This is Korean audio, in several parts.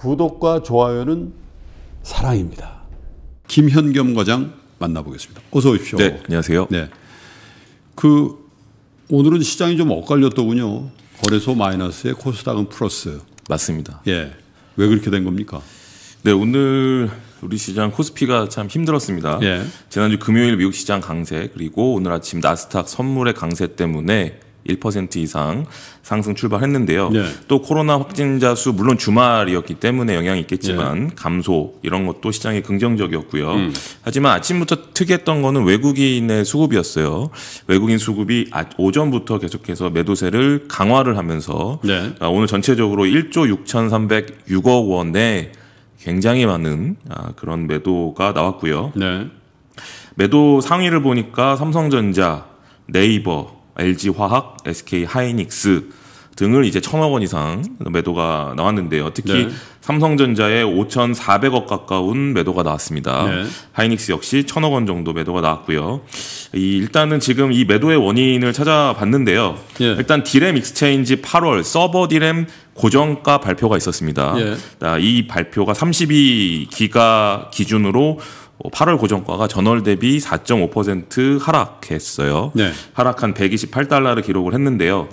구독과 좋아요는 사랑입니다. 김현겸 과장 만나보겠습니다. 어서 오십시오. 네, 안녕하세요. 네. 그 오늘은 시장이 좀 엇갈렸더군요. 거래소 마이너스에 코스닥은 플러스. 맞습니다. 예. 왜 그렇게 된 겁니까? 네, 오늘 우리 시장 코스피가 참 힘들었습니다. 예. 지난주 금요일 미국 시장 강세 그리고 오늘 아침 나스닥 선물의 강세 때문에 1% 이상 상승 출발했는데요. 네. 또 코로나 확진자 수 물론 주말이었기 때문에 영향이 있겠지만 네. 감소 이런 것도 시장에 긍정적이었고요. 음. 하지만 아침부터 특이했던 거는 외국인의 수급이었어요. 외국인 수급이 아, 오전부터 계속해서 매도세를 강화를 하면서 네. 아, 오늘 전체적으로 1조 6,306억 원에 굉장히 많은 아, 그런 매도가 나왔고요. 네. 매도 상위를 보니까 삼성전자, 네이버, LG 화학, SK 하이닉스 등을 이제 천억 원 이상 매도가 나왔는데요. 특히 네. 삼성전자에 5,400억 가까운 매도가 나왔습니다. 네. 하이닉스 역시 천억 원 정도 매도가 나왔고요. 이 일단은 지금 이 매도의 원인을 찾아봤는데요. 네. 일단 디램 익스체인지 8월 서버 디램 고정가 발표가 있었습니다. 예. 아, 이 발표가 32기가 기준으로 8월 어, 고정과가 전월 대비 4.5% 하락했어요. 네. 하락한 128달러를 기록을 했는데요.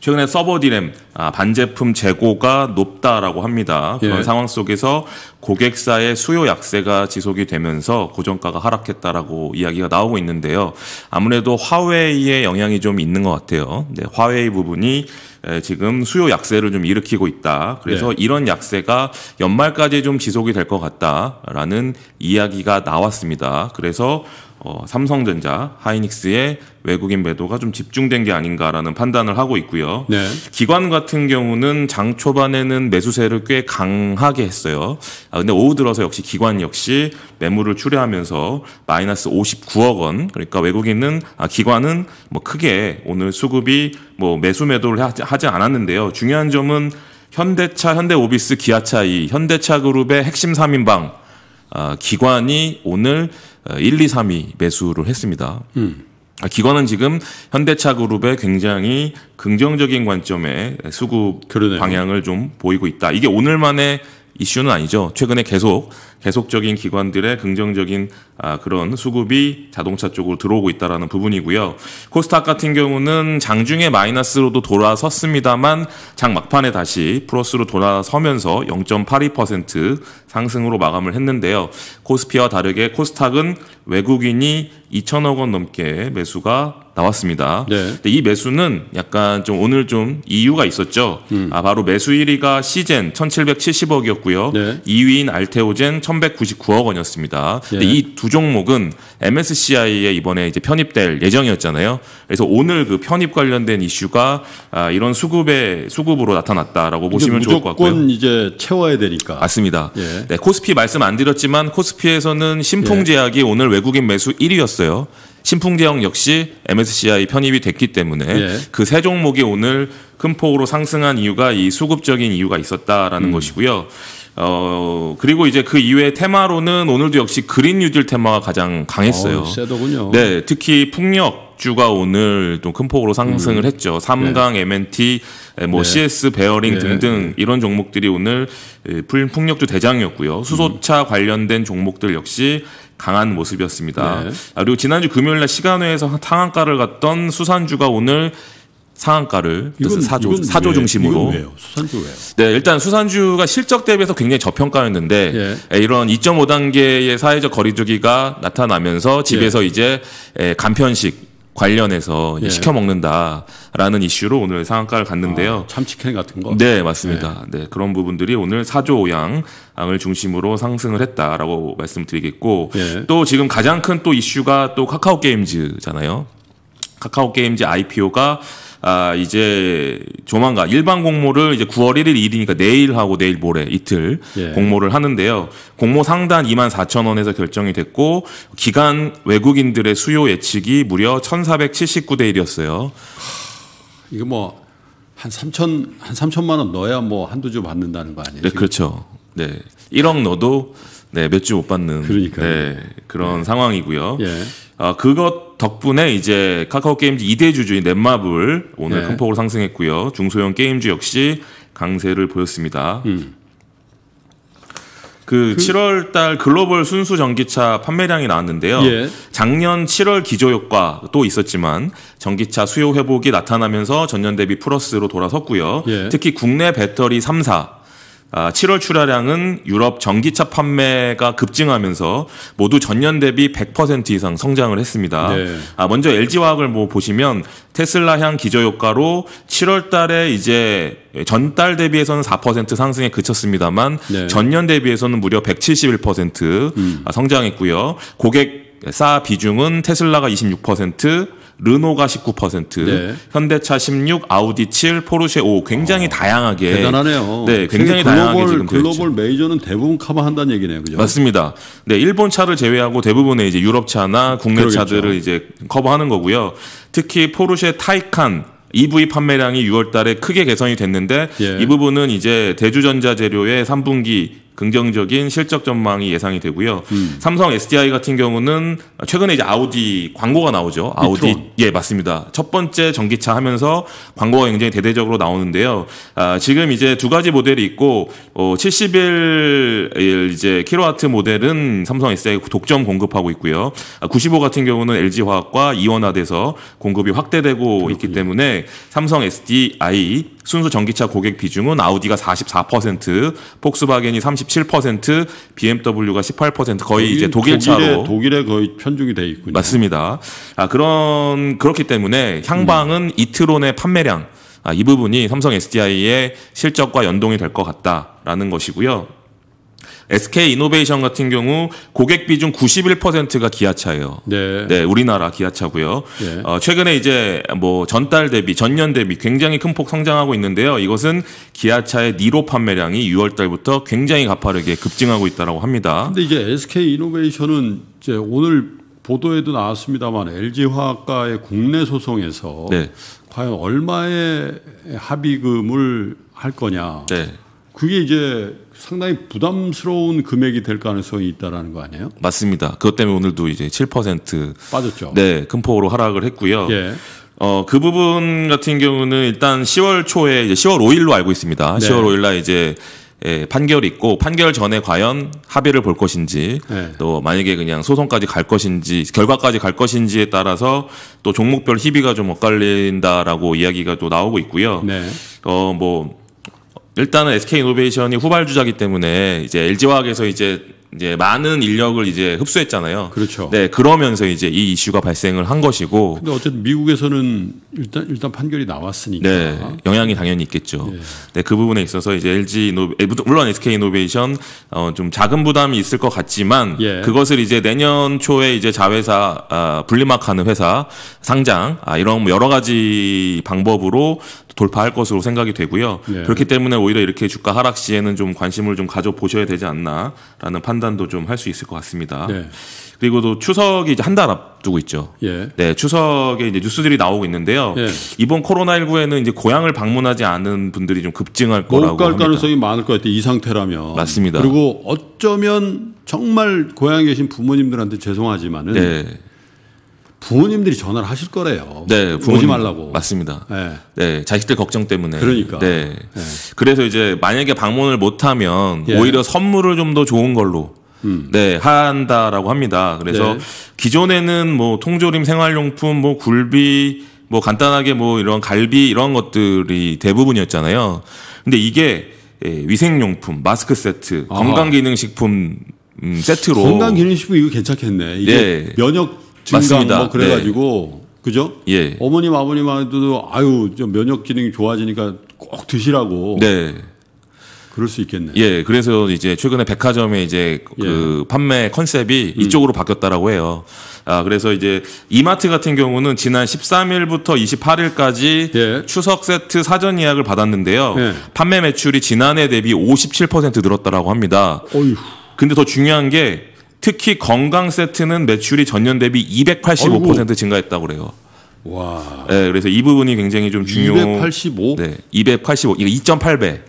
최근에 서버 디램 아, 반제품 재고가 높다라고 합니다. 그런 예. 상황 속에서 고객사의 수요 약세가 지속이 되면서 고정가가 하락했다라고 이야기가 나오고 있는데요. 아무래도 화웨이의 영향이 좀 있는 것 같아요. 네, 화웨이 부분이 지금 수요 약세를 좀 일으키고 있다. 그래서 네. 이런 약세가 연말까지 좀 지속이 될 것 같다라는 이야기가 나왔습니다. 그래서 어, 삼성전자, 하이닉스의 외국인 매도가 좀 집중된 게 아닌가라는 판단을 하고 있고요. 네. 기관 같은 경우는 장 초반에는 매수세를 꽤 강하게 했어요. 아, 근데 오후 들어서 역시 기관 역시 매물을 출회하면서 마이너스 59억 원. 그러니까 외국인은 아, 기관은 뭐 크게 오늘 수급이 뭐 매수 매도를 하지 않았는데요. 중요한 점은 현대차, 현대오비스, 기아차 이 현대차 그룹의 핵심 3인방 아, 기관이 오늘 1, 2, 3위 매수를 했습니다. 음. 아, 기관은 지금 현대차 그룹의 굉장히 긍정적인 관점의 수급 그러네요. 방향을 좀 보이고 있다. 이게 오늘만의 이슈는 아니죠. 최근에 계속 계속적인 기관들의 긍정적인 아, 그런 수급이 자동차 쪽으로 들어오고 있다는 부분이고요. 코스닥 같은 경우는 장중에 마이너스로도 돌아섰습니다만 장 막판에 다시 플러스로 돌아서면서 0.82% 상승으로 마감을 했는데요. 코스피와 다르게 코스닥은 외국인이 2천억 원 넘게 매수가 나왔습니다. 네. 근데 이 매수는 약간 좀 오늘 좀 이유가 있었죠. 음. 아 바로 매수 1위가 시젠 1,770억이었고요. 네. 2위인 알테오젠 1,000억. 1,199억 원이었습니다. 예. 이두 종목은 MSCI에 이번에 이제 편입될 예정이었잖아요. 그래서 오늘 그 편입 관련된 이슈가 아, 이런 수급의 수급으로 나타났다라고 보시면 좋을 것 같고요. 무조건 이제 채워야 되니까. 맞습니다. 예. 네, 코스피 말씀 안 드렸지만 코스피에서는 신풍제약이 예. 오늘 외국인 매수 1위였어요. 신풍제약 역시 MSCI 편입이 됐기 때문에 예. 그세 종목이 오늘 큰 폭으로 상승한 이유가 이 수급적인 이유가 있었다라는 음. 것이고요. 어 그리고 이제 그 이외 테마로는 오늘도 역시 그린 뉴딜 테마가 가장 강했어요. 세더군요. 어, 네, 특히 풍력 주가 오늘 또 큰 폭으로 상승을 음. 했죠. 삼강 네. MNT 뭐 네. CS 베어링 네. 등등 이런 종목들이 오늘 풍력주 대장이었고요. 수소차 음. 관련된 종목들 역시 강한 모습이었습니다. 네. 아, 그리고 지난주 금요일 날 시간회에서 상한가를 갔던 수산주가 오늘 상한가를 이건, 사조 사조 중심으로 왜요? 수산주 왜요? 네 일단 수산주가 실적 대비해서 굉장히 저평가였는데 예. 이런 2.5 단계의 사회적 거리두기가 나타나면서 예. 집에서 예. 이제 간편식 관련해서 예. 시켜 먹는다라는 이슈로 오늘 상한가를 갔는데요. 아, 참치캔 같은 거? 네 맞습니다. 예. 네 그런 부분들이 오늘 사조 오양을 중심으로 상승을 했다라고 말씀드리겠고 예. 또 지금 가장 큰 또 이슈가 또 카카오 게임즈잖아요. 카카오 게임즈 IPO가 아, 이제 조만간 일반 공모를 이제 9월 1일 일이니까 내일하고 내일 모레 이틀 예. 공모를 하는데요. 공모 상단 2만 4천 원에서 결정이 됐고 기간 외국인들의 수요 예측이 무려 1,479대 1이었어요. 이거 뭐 한 3천 한 3천만 원 넣어야 뭐 한두 주 받는다는 거 아니에요? 네, 그렇죠. 네. 1억 넣어도 네, 몇 주 못 받는 그러니까 네, 그런 네. 상황이고요. 예. 어, 그것 덕분에 이제 카카오 게임즈 2대 주주인 넷마블 오늘 네. 큰 폭으로 상승했고요. 중소형 게임즈 역시 강세를 보였습니다. 음. 그, 7월 그 달 글로벌 순수 전기차 판매량이 나왔는데요. 예. 작년 7월 기조 효과도 있었지만 전기차 수요 회복이 나타나면서 전년 대비 플러스로 돌아섰고요. 예. 특히 국내 배터리 3사 7월 아, 출하량은 유럽 전기차 판매가 급증하면서 모두 전년 대비 100% 이상 성장을 했습니다. 네. 아, 먼저 LG화학을 뭐 보시면 테슬라향 기저효과로 7월 달에 이제 전달 대비해서는 4% 상승에 그쳤습니다만 네. 전년 대비해서는 무려 171% 음. 아, 성장했고요. 고객 사 비중은 테슬라가 26%, 르노가 19%, 네. 현대차 16, 아우디 7, 포르쉐 5 굉장히 어, 다양하게 대단하네요. 네, 굉장히 글로벌, 다양하게 지금 글로벌 메이저는 대부분 커버한다는 얘기네요. 그죠? 맞습니다. 네, 일본 차를 제외하고 대부분의 이제 유럽 차나 국내 그러겠죠. 차들을 이제 커버하는 거고요. 특히 포르쉐 타이칸 EV 판매량이 6월 달에 크게 개선이 됐는데 예. 이 부분은 이제 대주전자 재료의 3분기 긍정적인 실적 전망이 예상이 되고요. 음. 삼성 SDI 같은 경우는 최근에 이제 아우디 광고가 나오죠. 아우디 미트론. 예 맞습니다. 첫 번째 전기차 하면서 광고가 굉장히 대대적으로 나오는데요. 아, 지금 이제 두 가지 모델이 있고 어, 71 이제 킬로와트 모델은 삼성 SDI 독점 공급하고 있고요. 아, 95 같은 경우는 LG 화학과 이원화돼서 공급이 확대되고 그렇군요. 있기 때문에 삼성 SDI 순수 전기차 고객 비중은 아우디가 44%, 폭스바겐이 37%, BMW가 18% 거의 독일, 이제 독일 차로 독일에, 독일에 거의 편중이 돼 있군요. 맞습니다. 아 그런 그렇기 때문에 향방은 음. 이트론의 판매량 아, 이 부분이 삼성 SDI의 실적과 연동이 될 것 같다라는 것이고요. SK 이노베이션 같은 경우 고객 비중 91%가 기아차예요. 네. 네 우리나라 기아차고요. 네. 어, 최근에 이제 뭐 전달 대비 전년 대비 굉장히 큰 폭 성장하고 있는데요. 이것은 기아차의 니로 판매량이 6월 달부터 굉장히 가파르게 급증하고 있다라고 합니다. 근데 이제 SK 이노베이션은 이제 오늘 보도에도 나왔습니다만 LG화학과의 국내 소송에서 네. 과연 얼마의 합의금을 할 거냐. 네. 그게 이제 상당히 부담스러운 금액이 될 가능성이 있다라는 거 아니에요? 맞습니다. 그것 때문에 오늘도 이제 7% 빠졌죠. 네, 큰 폭으로 하락을 했고요. 예. 어, 그 부분 같은 경우는 일단 10월 초에 이제 10월 5일로 알고 있습니다. 네. 10월 5일 날 이제 예, 판결이 있고 판결 전에 과연 합의를 볼 것인지 네. 또 만약에 그냥 소송까지 갈 것인지 결과까지 갈 것인지에 따라서 또 종목별 희비가 좀 엇갈린다라고 이야기가 또 나오고 있고요. 네. 어뭐 일단은 SK 이노베이션이 후발주자기 때문에 이제 LG화학에서 이제 이제 많은 인력을 이제 흡수했잖아요. 그렇죠. 네, 그러면서 이제 이 이슈가 발생을 한 것이고. 근데 어쨌든 미국에서는 일단 일단 판결이 나왔으니까. 네, 영향이 당연히 있겠죠. 네, 네그 부분에 있어서 이제 LG 노 물론 SK 이노베이션 어, 좀 작은 부담이 있을 것 같지만 예. 그것을 이제 내년 초에 이제 자회사 아, 분리막하는 회사 상장 아, 이런 뭐 여러 가지 방법으로 돌파할 것으로 생각이 되고요. 네. 그렇기 때문에 오히려 이렇게 주가 하락 시에는 좀 관심을 좀 가져보셔야 되지 않나라는 판단도 좀 할 수 있을 것 같습니다. 네. 그리고 또 추석이 이제 한 달 앞두고 있죠. 예. 네, 추석에 이제 뉴스들이 나오고 있는데요. 예. 이번 코로나19에는 이제 고향을 방문하지 않은 분들이 좀 급증할 거라고 못갈 가능성이 많을 것 같아요. 이 상태라면. 맞습니다. 그리고 어쩌면 정말 고향에 계신 부모님들한테 죄송하지만은 네. 부모님들이 전화를 하실 거래요. 네, 부모님, 지 말라고. 맞습니다. 네. 네. 자식들 걱정 때문에. 그러니까. 네. 네. 그래서 이제 만약에 방문을 못하면 예. 오히려 선물을 좀 더 좋은 걸로 음. 네 한다라고 합니다. 그래서 네. 기존에는 뭐 통조림, 생활용품, 뭐 굴비, 뭐 간단하게 뭐 이런 갈비 이런 것들이 대부분이었잖아요. 근데 이게 예, 위생용품, 마스크 세트, 건강기능식품 음, 세트로 건강기능식품 이거 괜찮겠네. 이게 예. 면역 증강 뭐 맞습니다. 뭐 그래가지고 네. 그죠? 예. 어머님 아버님한테도 아유 좀 면역 기능이 좋아지니까 꼭 드시라고. 네. 그럴 수 있겠네. 예, 그래서 이제 최근에 백화점에 이제 예. 그 예. 판매 컨셉이 음. 이쪽으로 바뀌었다라고 해요. 아, 그래서 이제 이마트 같은 경우는 지난 13일부터 28일까지 예. 추석 세트 사전 예약을 받았는데요. 예. 판매 매출이 지난해 대비 57% 늘었다라고 합니다. 어휴. 근데 더 중요한 게 특히 건강 세트는 매출이 전년 대비 285% 아이고. 증가했다고 그래요. 와. 네, 그래서 이 부분이 굉장히 좀 중요. 285. 네, 285. 이거 2.8배.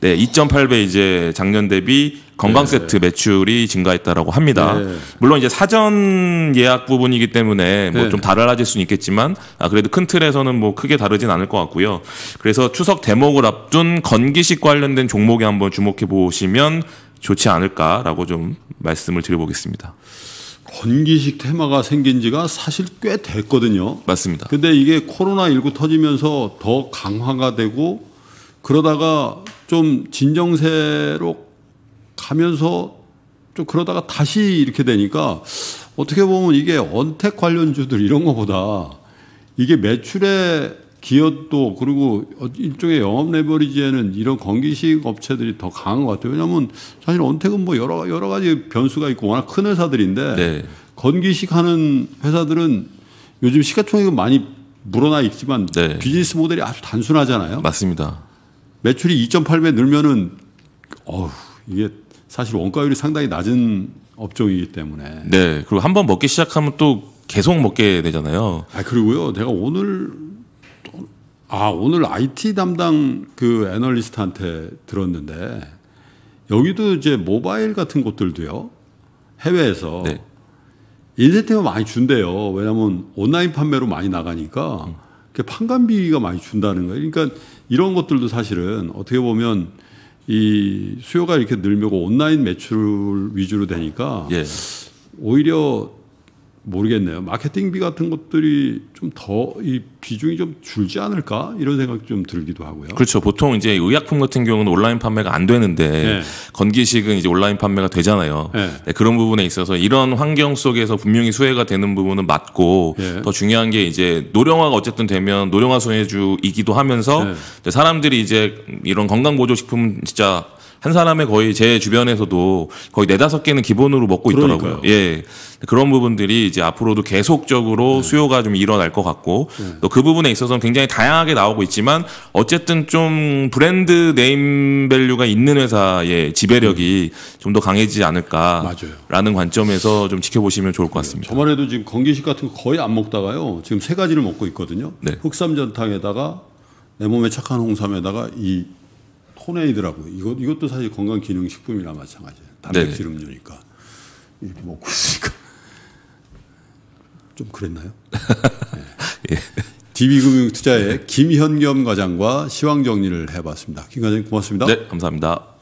네, 2.8배 이제 작년 대비 건강 네. 세트 매출이 증가했다라고 합니다. 네. 물론 이제 사전 예약 부분이기 때문에 뭐좀 네. 달라질 수는 있겠지만 아 그래도 큰 틀에서는 뭐 크게 다르진 않을 것 같고요. 그래서 추석 대목을 앞둔 건기식 관련된 종목에 한번 주목해 보시면 좋지 않을까라고 좀 말씀을 드려보겠습니다. 건기식 테마가 생긴 지가 사실 꽤 됐거든요. 맞습니다. 근데 이게 코로나19 터지면서 더 강화가 되고 그러다가 좀 진정세로 가면서 좀 그러다가 다시 이렇게 되니까 어떻게 보면 이게 언택 관련주들 이런 거보다 이게 매출에 기업도 그리고 일종의 영업 레버리지에는 이런 건기식 업체들이 더 강한 것 같아요. 왜냐하면 사실 원택은뭐 여러 여러 가지 변수가 있고 워낙 큰 회사들인데 네. 건기식 하는 회사들은 요즘 시가총액은 많이 물어나 있지만 네. 비즈니스 모델이 아주 단순하잖아요. 맞습니다. 매출이 2.8배 늘면은 어우 이게 사실 원가율이 상당히 낮은 업종이기 때문에. 네. 그리고 한 번 먹기 시작하면 또 계속 먹게 되잖아요. 아 그리고요, 내가 오늘 아, 오늘 IT 담당 그 애널리스트한테 들었는데 여기도 이제 모바일 같은 곳들도요. 해외에서 네. 인센티브 많이 준대요. 왜냐하면 온라인 판매로 많이 나가니까 음. 판관비가 많이 준다는 거예요. 그러니까 이런 것들도 사실은 어떻게 보면 이 수요가 이렇게 늘면 온라인 매출 위주로 되니까 예. 오히려 모르겠네요. 마케팅비 같은 것들이 좀 더 이 비중이 좀 줄지 않을까 이런 생각 좀 들기도 하고요. 그렇죠. 보통 이제 의약품 같은 경우는 온라인 판매가 안 되는데 네. 건기식은 이제 온라인 판매가 되잖아요. 네. 네, 그런 부분에 있어서 이런 환경 속에서 분명히 수혜가 되는 부분은 맞고 네. 더 중요한 게 이제 노령화가 어쨌든 되면 노령화 소외주이기도 하면서 네. 사람들이 이제 이런 건강 보조 식품 진짜 한 사람의 거의 제 주변에서도 거의 네다섯 개는 기본으로 먹고 있더라고요. 그러니까요. 예. 그런 부분들이 이제 앞으로도 계속적으로 네. 수요가 좀 일어날 것 같고 네. 또그 부분에 있어서는 굉장히 다양하게 나오고 있지만 어쨌든 좀 브랜드 네임 밸류가 있는 회사의 지배력이 네. 좀더 강해지지 않을까라는 관점에서 좀 지켜보시면 좋을 것 네. 같습니다. 저만 해도 지금 건기식 같은 거 거의 안 먹다가요. 지금 세 가지를 먹고 있거든요. 네. 흑삼 전탕에다가 내 몸에 착한 홍삼에다가 이 토네이드라고 이것 이것도 사실 건강 기능 식품이나 마찬가지예요. 단백질 음료니까 네. 이렇게 먹고 있으니까 좀 그랬나요? 예. 네. 예. DB금융투자의 김현겸 과장과 시황 정리를 해봤습니다. 김 과장님 고맙습니다. 네, 감사합니다.